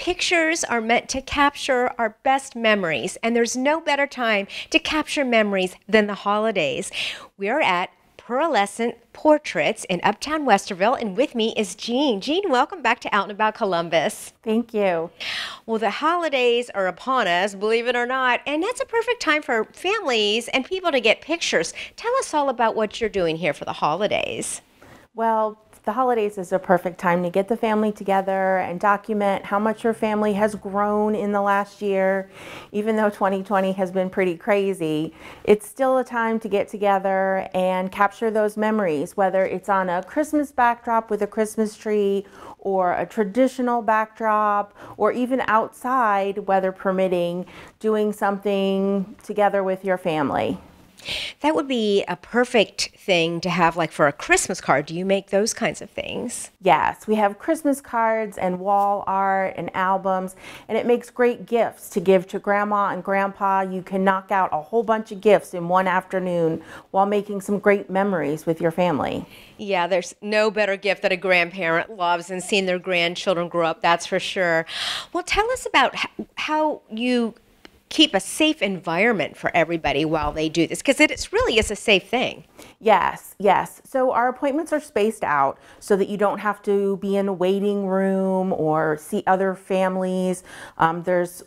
Pictures are meant to capture our best memories, and there's no better time to capture memories than the holidays. We're at Pearlescent Portraits in Uptown Westerville, and with me is Jean. Jean, welcome back to Out and About Columbus. Thank you. Well, the holidays are upon us, believe it or not, and that's a perfect time for families and people to get pictures. Tell us all about what you're doing here for the holidays. Well, the holidays is a perfect time to get the family together and document how much your family has grown in the last year. Even though 2020 has been pretty crazy, it's still a time to get together and capture those memories, whether it's on a Christmas backdrop with a Christmas tree or a traditional backdrop or even outside, weather permitting, doing something together with your family. That would be a perfect thing to have, like for a Christmas card. Do you make those kinds of things? Yes, we have Christmas cards and wall art and albums, and it makes great gifts to give to grandma and grandpa. You can knock out a whole bunch of gifts in one afternoon while making some great memories with your family. Yeah, there's no better gift that a grandparent loves than seeing their grandchildren grow up, that's for sure. Well, tell us about how you keep a safe environment for everybody while they do this because it really is a safe thing. Yes, yes. So our appointments are spaced out so that you don't have to be in a waiting room or see other families. Um, there's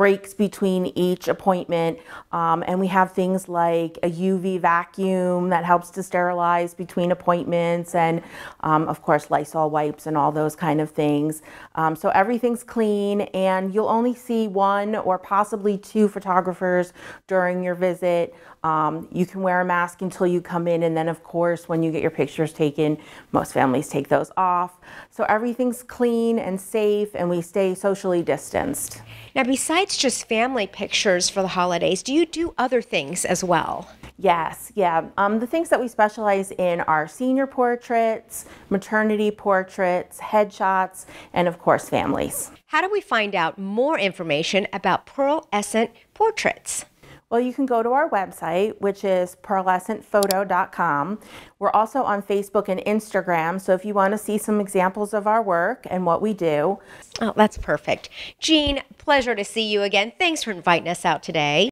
breaks between each appointment. Um, and we have things like a UV vacuum that helps to sterilize between appointments, and um, of course, Lysol wipes and all those kind of things. Um, so everything's clean, and you'll only see one or possibly two photographers during your visit. Um, you can wear a mask until you come in, and then, of course, when you get your pictures taken, most families take those off. So everything's clean and safe, and we stay socially distanced. Now, besides it's just family pictures for the holidays, do you do other things as well? Yes, yeah. Um, the things that we specialize in are senior portraits, maternity portraits, headshots, and of course, families. How do we find out more information about Pearl Essent Portraits? Well, you can go to our website, which is pearlescentphoto.com. We're also on Facebook and Instagram, so if you want to see some examples of our work and what we do. Oh, that's perfect. Jean, pleasure to see you again. Thanks for inviting us out today.